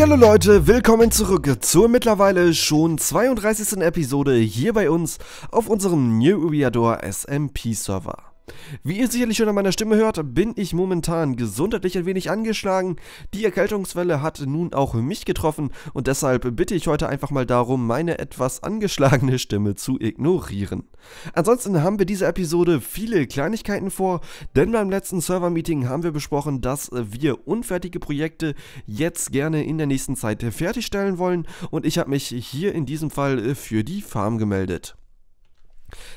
Hallo Leute, willkommen zurück zur mittlerweile schon 32. Episode hier bei uns auf unserem New Ubiador SMP Server. Wie ihr sicherlich schon an meiner Stimme hört, bin ich momentan gesundheitlich ein wenig angeschlagen. Die Erkältungswelle hat nun auch mich getroffen und deshalb bitte ich heute einfach mal darum, meine etwas angeschlagene Stimme zu ignorieren. Ansonsten haben wir diese Episode viele Kleinigkeiten vor, denn beim letzten Server-Meeting haben wir besprochen, dass wir unfertige Projekte jetzt gerne in der nächsten Zeit fertigstellen wollen und ich habe mich hier in diesem Fall für die Farm gemeldet.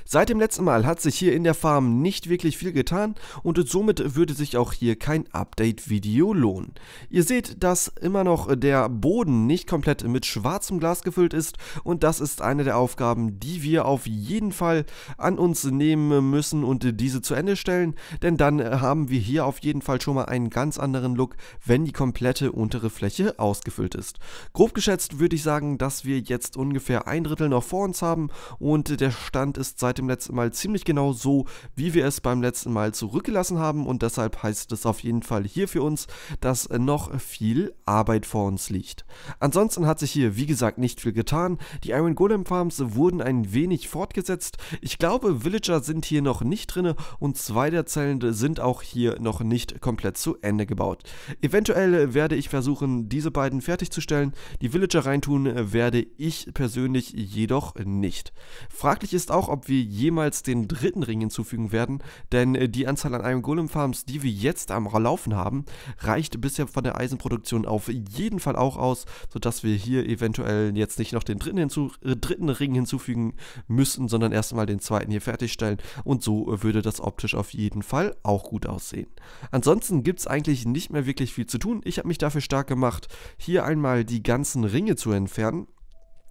Seit dem letzten Mal hat sich hier in der Farm nicht wirklich viel getan und somit würde sich auch hier kein Update-Video lohnen. Ihr seht, dass immer noch der Boden nicht komplett mit schwarzem Glas gefüllt ist und das ist eine der Aufgaben, die wir auf jeden Fall an uns nehmen müssen und diese zu Ende stellen, denn dann haben wir hier auf jeden Fall schon mal einen ganz anderen Look, wenn die komplette untere Fläche ausgefüllt ist. Grob geschätzt würde ich sagen, dass wir jetzt ungefähr ein Drittel noch vor uns haben und der Stand ist seit dem letzten Mal ziemlich genau so, wie wir es beim letzten Mal zurückgelassen haben und deshalb heißt es auf jeden Fall hier für uns, dass noch viel Arbeit vor uns liegt. Ansonsten hat sich hier wie gesagt nicht viel getan, die Iron Golem Farms wurden ein wenig fortgesetzt, ich glaube Villager sind hier noch nicht drin und zwei der Zellen sind auch hier noch nicht komplett zu Ende gebaut. Eventuell werde ich versuchen, diese beiden fertigzustellen, die Villager reintun werde ich persönlich jedoch nicht. Fraglich ist auch, ob wir jemals den dritten Ring hinzufügen werden, denn äh, die Anzahl an einem Golem-Farms, die wir jetzt am Laufen haben, reicht bisher von der Eisenproduktion auf jeden Fall auch aus, sodass wir hier eventuell jetzt nicht noch den dritten, hinzu, äh, dritten Ring hinzufügen müssen, sondern erstmal den zweiten hier fertigstellen und so äh, würde das optisch auf jeden Fall auch gut aussehen. Ansonsten gibt es eigentlich nicht mehr wirklich viel zu tun. Ich habe mich dafür stark gemacht, hier einmal die ganzen Ringe zu entfernen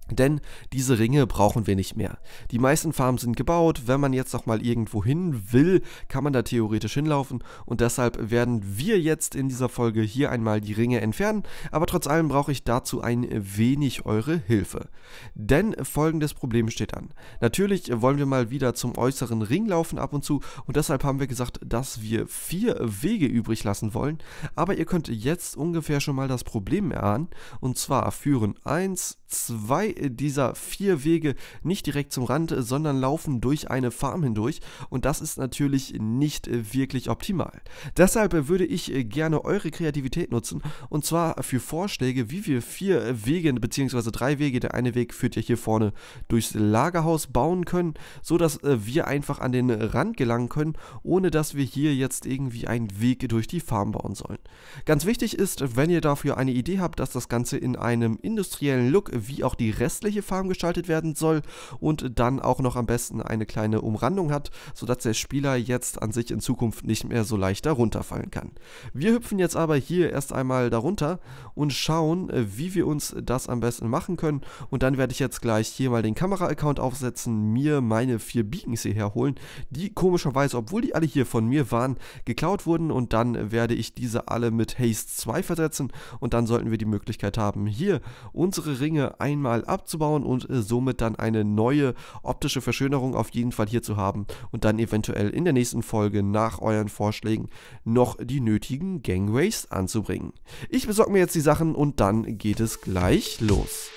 denn diese Ringe brauchen wir nicht mehr. Die meisten Farmen sind gebaut. Wenn man jetzt noch mal irgendwo hin will, kann man da theoretisch hinlaufen. Und deshalb werden wir jetzt in dieser Folge hier einmal die Ringe entfernen. Aber trotz allem brauche ich dazu ein wenig eure Hilfe. Denn folgendes Problem steht an. Natürlich wollen wir mal wieder zum äußeren Ring laufen ab und zu. Und deshalb haben wir gesagt, dass wir vier Wege übrig lassen wollen. Aber ihr könnt jetzt ungefähr schon mal das Problem erahnen. Und zwar führen 1, zwei dieser vier Wege nicht direkt zum Rand, sondern laufen durch eine Farm hindurch und das ist natürlich nicht wirklich optimal. Deshalb würde ich gerne eure Kreativität nutzen und zwar für Vorschläge, wie wir vier Wege bzw. drei Wege, der eine Weg führt ja hier vorne durchs Lagerhaus bauen können, so dass äh, wir einfach an den Rand gelangen können, ohne dass wir hier jetzt irgendwie einen Weg durch die Farm bauen sollen. Ganz wichtig ist, wenn ihr dafür eine Idee habt, dass das Ganze in einem industriellen Look wie auch die restliche Farm gestaltet werden soll und dann auch noch am besten eine kleine Umrandung hat, sodass der Spieler jetzt an sich in Zukunft nicht mehr so leicht darunter fallen kann. Wir hüpfen jetzt aber hier erst einmal darunter und schauen, wie wir uns das am besten machen können und dann werde ich jetzt gleich hier mal den Kamera-Account aufsetzen, mir meine vier Beacons hierher holen, die komischerweise, obwohl die alle hier von mir waren, geklaut wurden und dann werde ich diese alle mit Haste 2 versetzen und dann sollten wir die Möglichkeit haben, hier unsere Ringe einmal abzubauen und äh, somit dann eine neue optische Verschönerung auf jeden Fall hier zu haben und dann eventuell in der nächsten Folge nach euren Vorschlägen noch die nötigen Gangways anzubringen. Ich besorge mir jetzt die Sachen und dann geht es gleich los.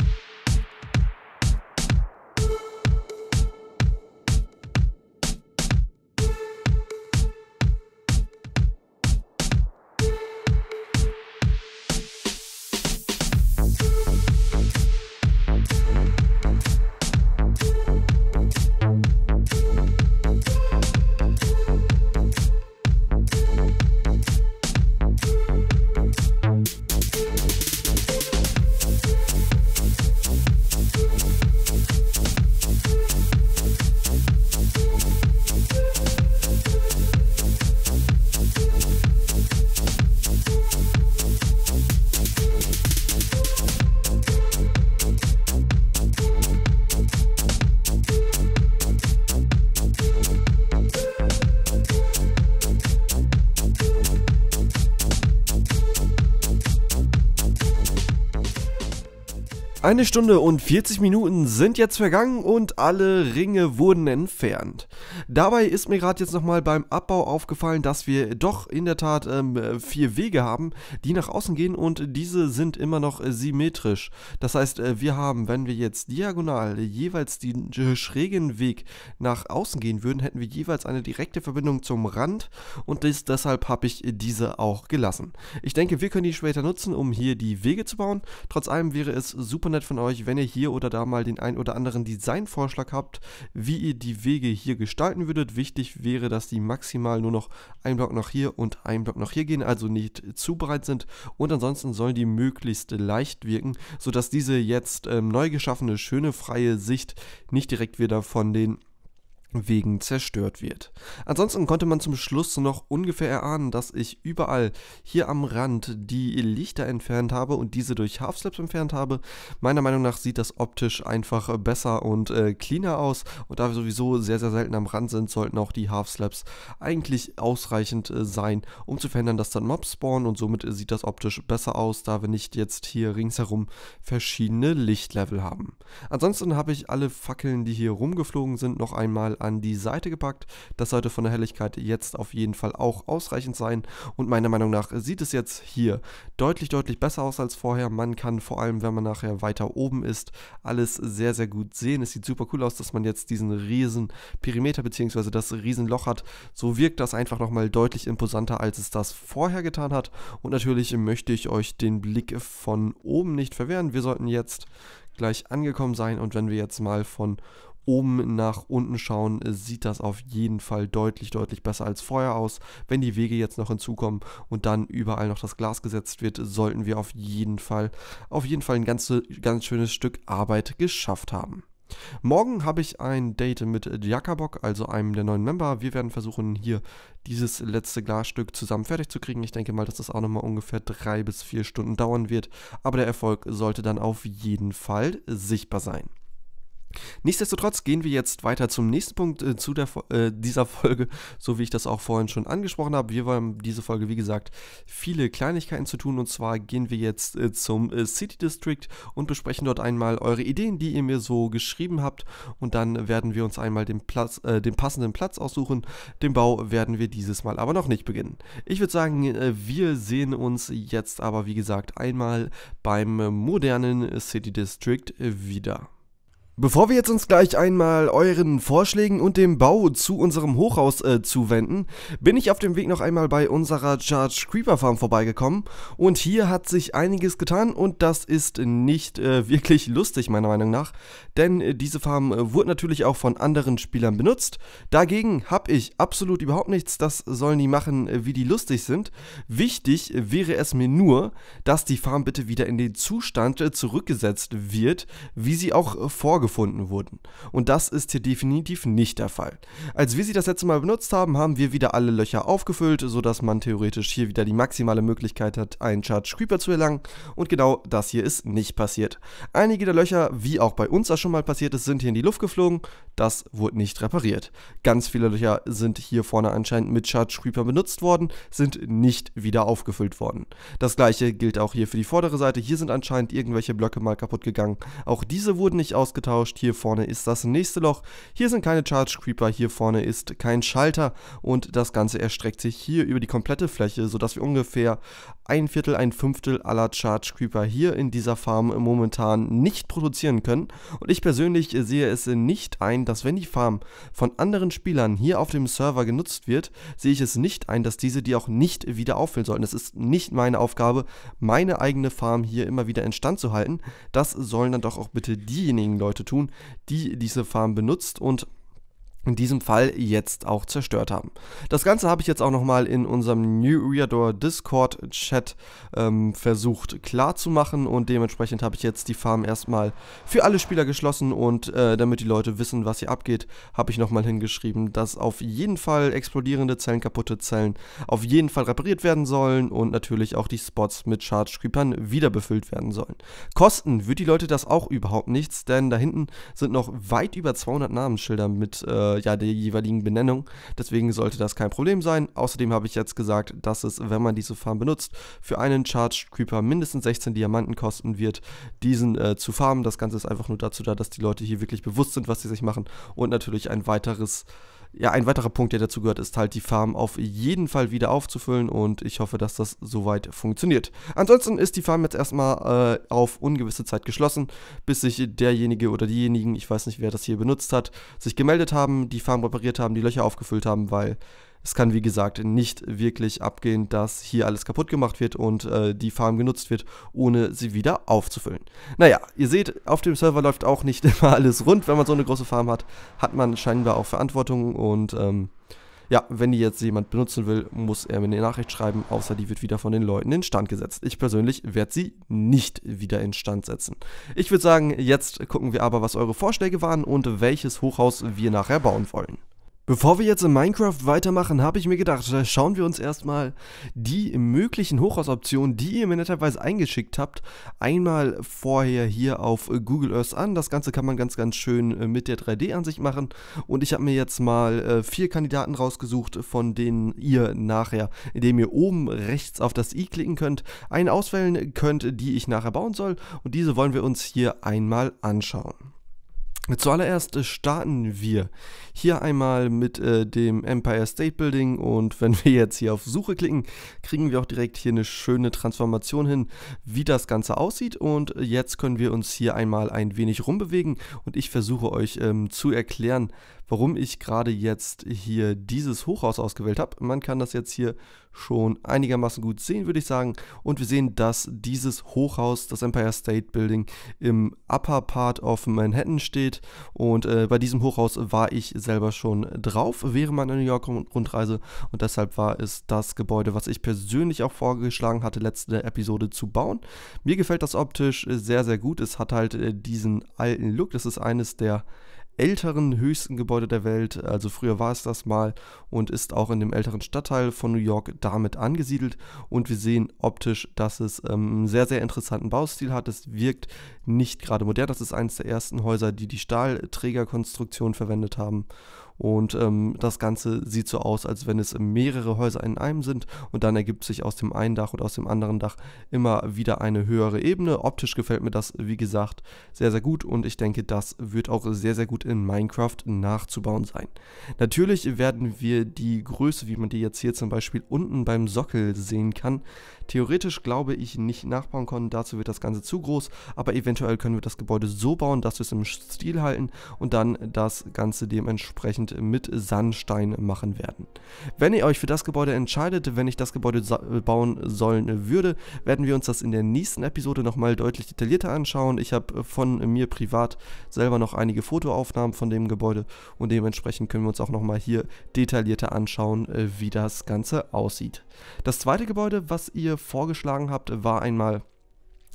Eine Stunde und 40 Minuten sind jetzt vergangen und alle Ringe wurden entfernt. Dabei ist mir gerade jetzt nochmal beim Abbau aufgefallen, dass wir doch in der Tat ähm, vier Wege haben, die nach außen gehen und diese sind immer noch äh, symmetrisch. Das heißt, äh, wir haben, wenn wir jetzt diagonal jeweils den schrägen Weg nach außen gehen würden, hätten wir jeweils eine direkte Verbindung zum Rand und das, deshalb habe ich diese auch gelassen. Ich denke, wir können die später nutzen, um hier die Wege zu bauen. Trotz allem wäre es super nett, nett von euch, wenn ihr hier oder da mal den ein oder anderen Designvorschlag habt, wie ihr die Wege hier gestalten würdet. Wichtig wäre, dass die maximal nur noch ein Block nach hier und ein Block nach hier gehen, also nicht zu breit sind. Und ansonsten sollen die möglichst leicht wirken, sodass diese jetzt ähm, neu geschaffene, schöne, freie Sicht nicht direkt wieder von den wegen zerstört wird. Ansonsten konnte man zum Schluss noch ungefähr erahnen, dass ich überall hier am Rand die Lichter entfernt habe und diese durch Half-Slaps entfernt habe. Meiner Meinung nach sieht das optisch einfach besser und äh, cleaner aus und da wir sowieso sehr, sehr selten am Rand sind, sollten auch die Half-Slaps eigentlich ausreichend äh, sein, um zu verhindern, dass dann Mobs spawnen und somit äh, sieht das optisch besser aus, da wir nicht jetzt hier ringsherum verschiedene Lichtlevel haben. Ansonsten habe ich alle Fackeln, die hier rumgeflogen sind, noch einmal an die Seite gepackt. Das sollte von der Helligkeit jetzt auf jeden Fall auch ausreichend sein und meiner Meinung nach sieht es jetzt hier deutlich, deutlich besser aus als vorher. Man kann vor allem, wenn man nachher weiter oben ist, alles sehr, sehr gut sehen. Es sieht super cool aus, dass man jetzt diesen riesen Perimeter bzw. das riesen Loch hat. So wirkt das einfach nochmal deutlich imposanter, als es das vorher getan hat. Und natürlich möchte ich euch den Blick von oben nicht verwehren. Wir sollten jetzt gleich angekommen sein und wenn wir jetzt mal von oben nach unten schauen, äh, sieht das auf jeden Fall deutlich, deutlich besser als vorher aus. Wenn die Wege jetzt noch hinzukommen und dann überall noch das Glas gesetzt wird, sollten wir auf jeden Fall, auf jeden Fall ein ganz, ganz schönes Stück Arbeit geschafft haben. Morgen habe ich ein Date mit Jakabok, also einem der neuen Member. Wir werden versuchen, hier dieses letzte Glasstück zusammen fertig zu kriegen. Ich denke mal, dass das auch nochmal ungefähr drei bis vier Stunden dauern wird. Aber der Erfolg sollte dann auf jeden Fall sichtbar sein. Nichtsdestotrotz gehen wir jetzt weiter zum nächsten Punkt äh, zu der, äh, dieser Folge, so wie ich das auch vorhin schon angesprochen habe. Wir wollen diese Folge, wie gesagt, viele Kleinigkeiten zu tun und zwar gehen wir jetzt äh, zum äh, City District und besprechen dort einmal eure Ideen, die ihr mir so geschrieben habt und dann werden wir uns einmal den, Platz, äh, den passenden Platz aussuchen. Den Bau werden wir dieses Mal aber noch nicht beginnen. Ich würde sagen, äh, wir sehen uns jetzt aber, wie gesagt, einmal beim modernen City District wieder. Bevor wir jetzt uns gleich einmal euren Vorschlägen und dem Bau zu unserem Hochhaus äh, zuwenden, bin ich auf dem Weg noch einmal bei unserer Charge Creeper Farm vorbeigekommen und hier hat sich einiges getan und das ist nicht äh, wirklich lustig meiner Meinung nach, denn äh, diese Farm äh, wurde natürlich auch von anderen Spielern benutzt. Dagegen habe ich absolut überhaupt nichts, das sollen die machen, äh, wie die lustig sind. Wichtig äh, wäre es mir nur, dass die Farm bitte wieder in den Zustand zurückgesetzt wird, wie sie auch vorgekommen vorgefunden wurden. Und das ist hier definitiv nicht der Fall. Als wir sie das letzte Mal benutzt haben, haben wir wieder alle Löcher aufgefüllt, sodass man theoretisch hier wieder die maximale Möglichkeit hat, einen Charge Creeper zu erlangen. Und genau das hier ist nicht passiert. Einige der Löcher, wie auch bei uns das schon mal passiert ist, sind hier in die Luft geflogen. Das wurde nicht repariert. Ganz viele Löcher sind hier vorne anscheinend mit Charge Creeper benutzt worden, sind nicht wieder aufgefüllt worden. Das gleiche gilt auch hier für die vordere Seite. Hier sind anscheinend irgendwelche Blöcke mal kaputt gegangen. Auch diese wurden nicht ausgetauscht ausgetauscht. Hier vorne ist das nächste Loch. Hier sind keine Charge Creeper, hier vorne ist kein Schalter und das Ganze erstreckt sich hier über die komplette Fläche, sodass wir ungefähr ein Viertel, ein Fünftel aller Charge Creeper hier in dieser Farm momentan nicht produzieren können. Und ich persönlich sehe es nicht ein, dass wenn die Farm von anderen Spielern hier auf dem Server genutzt wird, sehe ich es nicht ein, dass diese die auch nicht wieder auffüllen sollten. Es ist nicht meine Aufgabe, meine eigene Farm hier immer wieder in Stand zu halten. Das sollen dann doch auch bitte diejenigen Leute tun, die diese Farm benutzt und in diesem Fall jetzt auch zerstört haben. Das Ganze habe ich jetzt auch nochmal in unserem New Reador Discord Chat ähm, versucht klarzumachen und dementsprechend habe ich jetzt die Farm erstmal für alle Spieler geschlossen und äh, damit die Leute wissen, was hier abgeht, habe ich nochmal hingeschrieben, dass auf jeden Fall explodierende Zellen, kaputte Zellen auf jeden Fall repariert werden sollen und natürlich auch die Spots mit Charge Creepern wieder befüllt werden sollen. Kosten wird die Leute das auch überhaupt nichts, denn da hinten sind noch weit über 200 Namensschilder mit äh, äh, ja, der jeweiligen Benennung. Deswegen sollte das kein Problem sein. Außerdem habe ich jetzt gesagt, dass es, wenn man diese Farm benutzt, für einen Charged Creeper mindestens 16 Diamanten kosten wird, diesen äh, zu farmen. Das Ganze ist einfach nur dazu da, dass die Leute hier wirklich bewusst sind, was sie sich machen und natürlich ein weiteres ja, ein weiterer Punkt, der dazu gehört, ist halt die Farm auf jeden Fall wieder aufzufüllen und ich hoffe, dass das soweit funktioniert. Ansonsten ist die Farm jetzt erstmal äh, auf ungewisse Zeit geschlossen, bis sich derjenige oder diejenigen, ich weiß nicht, wer das hier benutzt hat, sich gemeldet haben, die Farm repariert haben, die Löcher aufgefüllt haben, weil es kann, wie gesagt, nicht wirklich abgehen, dass hier alles kaputt gemacht wird und äh, die Farm genutzt wird, ohne sie wieder aufzufüllen. Naja, ihr seht, auf dem Server läuft auch nicht immer alles rund. Wenn man so eine große Farm hat, hat man scheinbar auch Verantwortung und ähm, ja, wenn die jetzt jemand benutzen will, muss er mir eine Nachricht schreiben, außer die wird wieder von den Leuten instand gesetzt. Ich persönlich werde sie nicht wieder instand setzen. Ich würde sagen, jetzt gucken wir aber, was eure Vorschläge waren und welches Hochhaus wir nachher bauen wollen. Bevor wir jetzt in Minecraft weitermachen, habe ich mir gedacht, schauen wir uns erstmal die möglichen Hochhausoptionen, die ihr mir netterweise eingeschickt habt, einmal vorher hier auf Google Earth an. Das Ganze kann man ganz, ganz schön äh, mit der 3D-Ansicht machen. Und ich habe mir jetzt mal äh, vier Kandidaten rausgesucht, von denen ihr nachher, indem ihr oben rechts auf das i klicken könnt, einen auswählen könnt, die ich nachher bauen soll. Und diese wollen wir uns hier einmal anschauen. Zuallererst äh, starten wir hier einmal mit äh, dem Empire State Building und wenn wir jetzt hier auf Suche klicken, kriegen wir auch direkt hier eine schöne Transformation hin, wie das Ganze aussieht und jetzt können wir uns hier einmal ein wenig rumbewegen und ich versuche euch ähm, zu erklären, warum ich gerade jetzt hier dieses Hochhaus ausgewählt habe. Man kann das jetzt hier schon einigermaßen gut sehen, würde ich sagen. Und wir sehen, dass dieses Hochhaus, das Empire State Building, im Upper Part of Manhattan steht. Und äh, bei diesem Hochhaus war ich selber schon drauf während meiner New York-Rundreise. Und deshalb war es das Gebäude, was ich persönlich auch vorgeschlagen hatte, letzte Episode zu bauen. Mir gefällt das optisch sehr, sehr gut. Es hat halt äh, diesen alten Look. Das ist eines der älteren höchsten Gebäude der Welt, also früher war es das mal und ist auch in dem älteren Stadtteil von New York damit angesiedelt und wir sehen optisch, dass es ähm, einen sehr, sehr interessanten Baustil hat, es wirkt nicht gerade modern, das ist eines der ersten Häuser, die die Stahlträgerkonstruktion verwendet haben und ähm, das Ganze sieht so aus, als wenn es mehrere Häuser in einem sind und dann ergibt sich aus dem einen Dach und aus dem anderen Dach immer wieder eine höhere Ebene. Optisch gefällt mir das, wie gesagt, sehr, sehr gut und ich denke, das wird auch sehr, sehr gut in Minecraft nachzubauen sein. Natürlich werden wir die Größe, wie man die jetzt hier zum Beispiel unten beim Sockel sehen kann, theoretisch glaube ich nicht nachbauen können. Dazu wird das Ganze zu groß, aber eventuell können wir das Gebäude so bauen, dass wir es im Stil halten und dann das Ganze dementsprechend dementsprechend mit Sandstein machen werden. Wenn ihr euch für das Gebäude entscheidet, wenn ich das Gebäude äh, bauen sollen würde, werden wir uns das in der nächsten Episode nochmal deutlich detaillierter anschauen. Ich habe äh, von mir privat selber noch einige Fotoaufnahmen von dem Gebäude und dementsprechend können wir uns auch nochmal hier detaillierter anschauen, äh, wie das Ganze aussieht. Das zweite Gebäude, was ihr vorgeschlagen habt, war einmal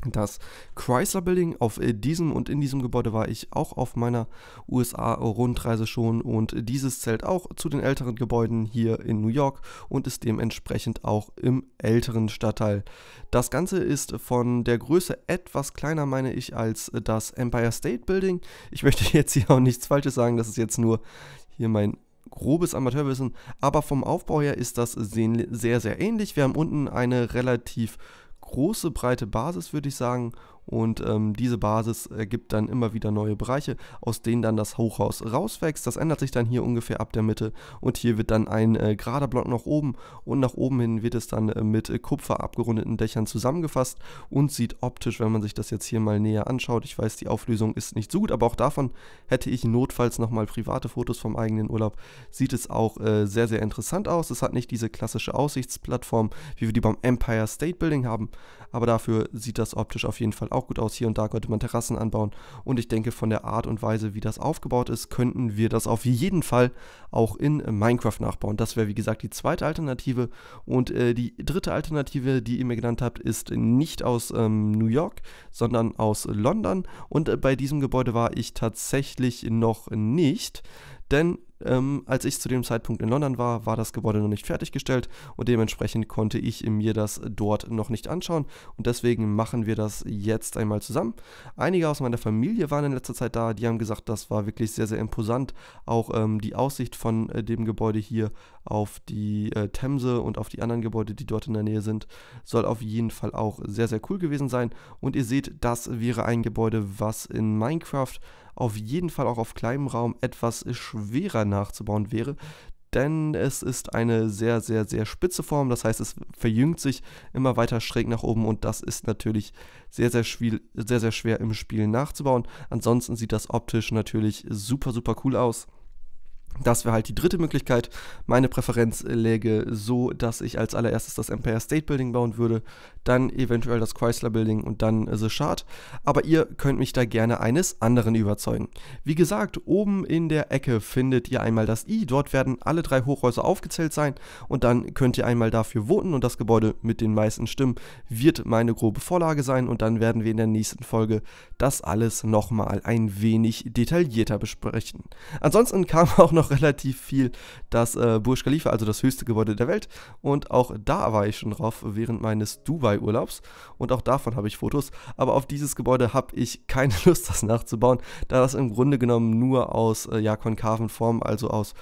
das Chrysler Building. Auf äh, diesem und in diesem Gebäude war ich auch auf meiner USA-Rundreise schon und dieses zählt auch zu den älteren Gebäuden hier in New York und ist dementsprechend auch im älteren Stadtteil. Das Ganze ist von der Größe etwas kleiner, meine ich, als das Empire State Building. Ich möchte jetzt hier auch nichts Falsches sagen, das ist jetzt nur hier mein grobes Amateurwissen, aber vom Aufbau her ist das sehr, sehr ähnlich. Wir haben unten eine relativ große große, breite Basis, würde ich sagen, und ähm, diese Basis ergibt dann immer wieder neue Bereiche, aus denen dann das Hochhaus rauswächst. Das ändert sich dann hier ungefähr ab der Mitte und hier wird dann ein äh, gerader Block nach oben und nach oben hin wird es dann äh, mit äh, Kupfer abgerundeten Dächern zusammengefasst und sieht optisch, wenn man sich das jetzt hier mal näher anschaut, ich weiß, die Auflösung ist nicht so gut, aber auch davon hätte ich notfalls nochmal private Fotos vom eigenen Urlaub, sieht es auch äh, sehr, sehr interessant aus. Es hat nicht diese klassische Aussichtsplattform, wie wir die beim Empire State Building haben, aber dafür sieht das optisch auf jeden Fall aus auch gut aus. Hier und da könnte man Terrassen anbauen. Und ich denke, von der Art und Weise, wie das aufgebaut ist, könnten wir das auf jeden Fall auch in Minecraft nachbauen. Das wäre, wie gesagt, die zweite Alternative. Und äh, die dritte Alternative, die ihr mir genannt habt, ist nicht aus ähm, New York, sondern aus London. Und äh, bei diesem Gebäude war ich tatsächlich noch nicht. Denn ähm, als ich zu dem Zeitpunkt in London war, war das Gebäude noch nicht fertiggestellt und dementsprechend konnte ich mir das dort noch nicht anschauen und deswegen machen wir das jetzt einmal zusammen. Einige aus meiner Familie waren in letzter Zeit da, die haben gesagt, das war wirklich sehr, sehr imposant. Auch ähm, die Aussicht von äh, dem Gebäude hier auf die äh, Themse und auf die anderen Gebäude, die dort in der Nähe sind, soll auf jeden Fall auch sehr, sehr cool gewesen sein. Und ihr seht, das wäre ein Gebäude, was in Minecraft auf jeden Fall auch auf kleinem Raum etwas schwerer nachzubauen wäre, denn es ist eine sehr, sehr, sehr spitze Form. Das heißt, es verjüngt sich immer weiter schräg nach oben und das ist natürlich sehr, sehr, schwierig, sehr, sehr schwer im Spiel nachzubauen. Ansonsten sieht das optisch natürlich super, super cool aus. Das wäre halt die dritte Möglichkeit. Meine Präferenz läge so, dass ich als allererstes das Empire State Building bauen würde, dann eventuell das Chrysler Building und dann äh, The Shard. Aber ihr könnt mich da gerne eines anderen überzeugen. Wie gesagt, oben in der Ecke findet ihr einmal das i. Dort werden alle drei Hochhäuser aufgezählt sein und dann könnt ihr einmal dafür voten und das Gebäude mit den meisten Stimmen wird meine grobe Vorlage sein und dann werden wir in der nächsten Folge das alles nochmal ein wenig detaillierter besprechen. Ansonsten kam auch noch noch relativ viel das äh, Burj Khalifa, also das höchste Gebäude der Welt. Und auch da war ich schon drauf während meines Dubai-Urlaubs. Und auch davon habe ich Fotos. Aber auf dieses Gebäude habe ich keine Lust, das nachzubauen, da das im Grunde genommen nur aus äh, ja, konkaven Formen, also aus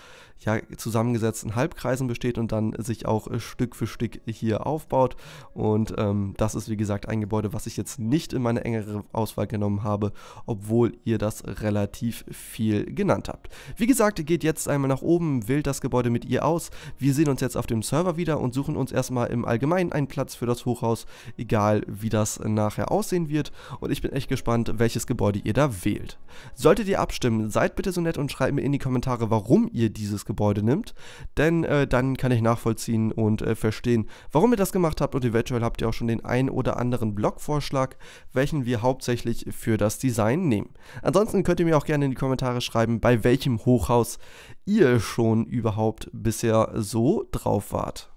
ja, zusammengesetzten Halbkreisen besteht und dann sich auch äh, Stück für Stück hier aufbaut. Und ähm, das ist wie gesagt ein Gebäude, was ich jetzt nicht in meine engere Auswahl genommen habe, obwohl ihr das relativ viel genannt habt. Wie gesagt, geht jetzt einmal nach oben, wählt das Gebäude mit ihr aus. Wir sehen uns jetzt auf dem Server wieder und suchen uns erstmal im Allgemeinen einen Platz für das Hochhaus, egal wie das nachher aussehen wird. Und ich bin echt gespannt, welches Gebäude ihr da wählt. Solltet ihr abstimmen, seid bitte so nett und schreibt mir in die Kommentare, warum ihr dieses Gebäude nimmt, denn äh, dann kann ich nachvollziehen und äh, verstehen, warum ihr das gemacht habt und eventuell habt ihr auch schon den ein oder anderen Blogvorschlag, welchen wir hauptsächlich für das Design nehmen. Ansonsten könnt ihr mir auch gerne in die Kommentare schreiben, bei welchem Hochhaus ihr schon überhaupt bisher so drauf wart.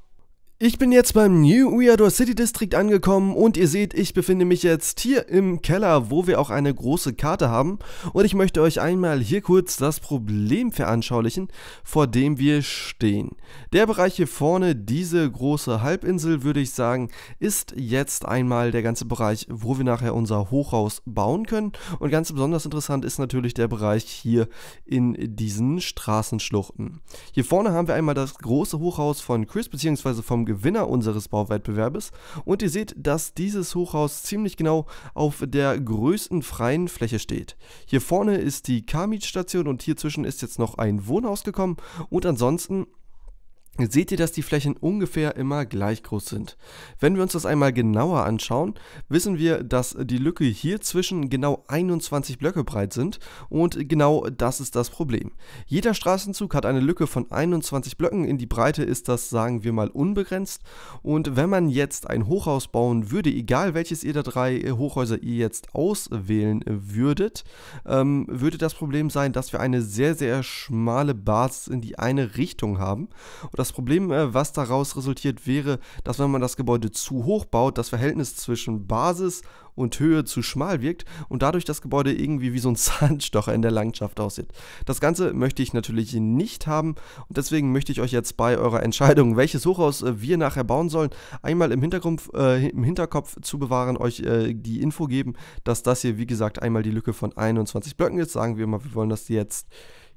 Ich bin jetzt beim New Uyador City District angekommen und ihr seht, ich befinde mich jetzt hier im Keller, wo wir auch eine große Karte haben und ich möchte euch einmal hier kurz das Problem veranschaulichen, vor dem wir stehen. Der Bereich hier vorne, diese große Halbinsel würde ich sagen, ist jetzt einmal der ganze Bereich, wo wir nachher unser Hochhaus bauen können und ganz besonders interessant ist natürlich der Bereich hier in diesen Straßenschluchten. Hier vorne haben wir einmal das große Hochhaus von Chris bzw. vom Gewinner unseres Bauwettbewerbes. Und ihr seht, dass dieses Hochhaus ziemlich genau auf der größten freien Fläche steht. Hier vorne ist die Kamit-Station und hier zwischen ist jetzt noch ein Wohnhaus gekommen. Und ansonsten seht ihr, dass die Flächen ungefähr immer gleich groß sind. Wenn wir uns das einmal genauer anschauen, wissen wir, dass die Lücke hier zwischen genau 21 Blöcke breit sind und genau das ist das Problem. Jeder Straßenzug hat eine Lücke von 21 Blöcken, in die Breite ist das, sagen wir mal, unbegrenzt und wenn man jetzt ein Hochhaus bauen würde, egal welches ihr der drei äh, Hochhäuser ihr jetzt auswählen würdet, ähm, würde das Problem sein, dass wir eine sehr, sehr schmale Basis in die eine Richtung haben und das Problem, äh, was daraus resultiert, wäre, dass wenn man das Gebäude zu hoch baut, das Verhältnis zwischen Basis und Höhe zu schmal wirkt und dadurch das Gebäude irgendwie wie so ein Zahnstocher in der Landschaft aussieht. Das Ganze möchte ich natürlich nicht haben und deswegen möchte ich euch jetzt bei eurer Entscheidung, welches Hochhaus äh, wir nachher bauen sollen, einmal im, Hintergrund, äh, im Hinterkopf zu bewahren, euch äh, die Info geben, dass das hier wie gesagt einmal die Lücke von 21 Blöcken ist. Sagen wir mal, wir wollen das jetzt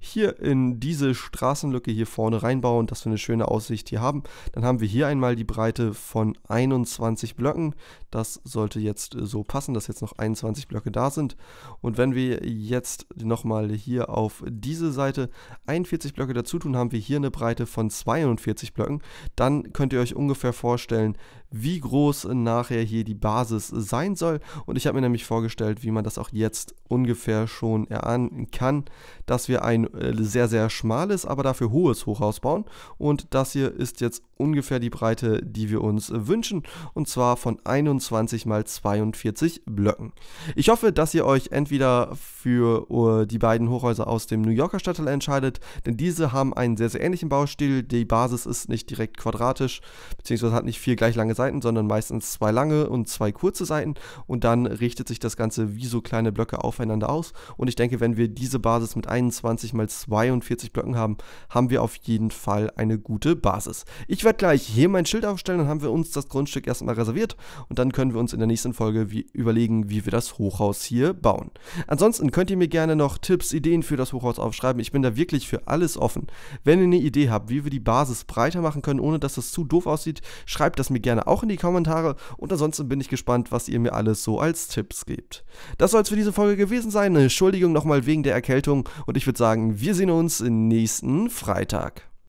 hier in diese Straßenlücke hier vorne reinbauen, dass wir eine schöne Aussicht hier haben. Dann haben wir hier einmal die Breite von 21 Blöcken. Das sollte jetzt äh, so passen, dass jetzt noch 21 Blöcke da sind. Und wenn wir jetzt nochmal hier auf diese Seite 41 Blöcke dazu tun, haben wir hier eine Breite von 42 Blöcken. Dann könnt ihr euch ungefähr vorstellen, wie groß nachher hier die Basis sein soll. Und ich habe mir nämlich vorgestellt, wie man das auch jetzt ungefähr schon erahnen kann, dass wir ein äh, sehr, sehr schmales, aber dafür hohes Hochhaus bauen. Und das hier ist jetzt ungefähr die Breite, die wir uns wünschen. Und zwar von 21 24 mal 42 Blöcken. Ich hoffe, dass ihr euch entweder für uh, die beiden Hochhäuser aus dem New Yorker Stadtteil entscheidet, denn diese haben einen sehr, sehr ähnlichen Baustil. Die Basis ist nicht direkt quadratisch, beziehungsweise hat nicht vier gleich lange Seiten, sondern meistens zwei lange und zwei kurze Seiten und dann richtet sich das Ganze wie so kleine Blöcke aufeinander aus. Und ich denke, wenn wir diese Basis mit 21 mal 42 Blöcken haben, haben wir auf jeden Fall eine gute Basis. Ich werde gleich hier mein Schild aufstellen, dann haben wir uns das Grundstück erstmal reserviert und dann können wir uns in der nächsten Folge wie überlegen, wie wir das Hochhaus hier bauen. Ansonsten könnt ihr mir gerne noch Tipps, Ideen für das Hochhaus aufschreiben. Ich bin da wirklich für alles offen. Wenn ihr eine Idee habt, wie wir die Basis breiter machen können, ohne dass das zu doof aussieht, schreibt das mir gerne auch in die Kommentare. Und ansonsten bin ich gespannt, was ihr mir alles so als Tipps gebt. Das soll es für diese Folge gewesen sein. Entschuldigung nochmal wegen der Erkältung. Und ich würde sagen, wir sehen uns nächsten Freitag.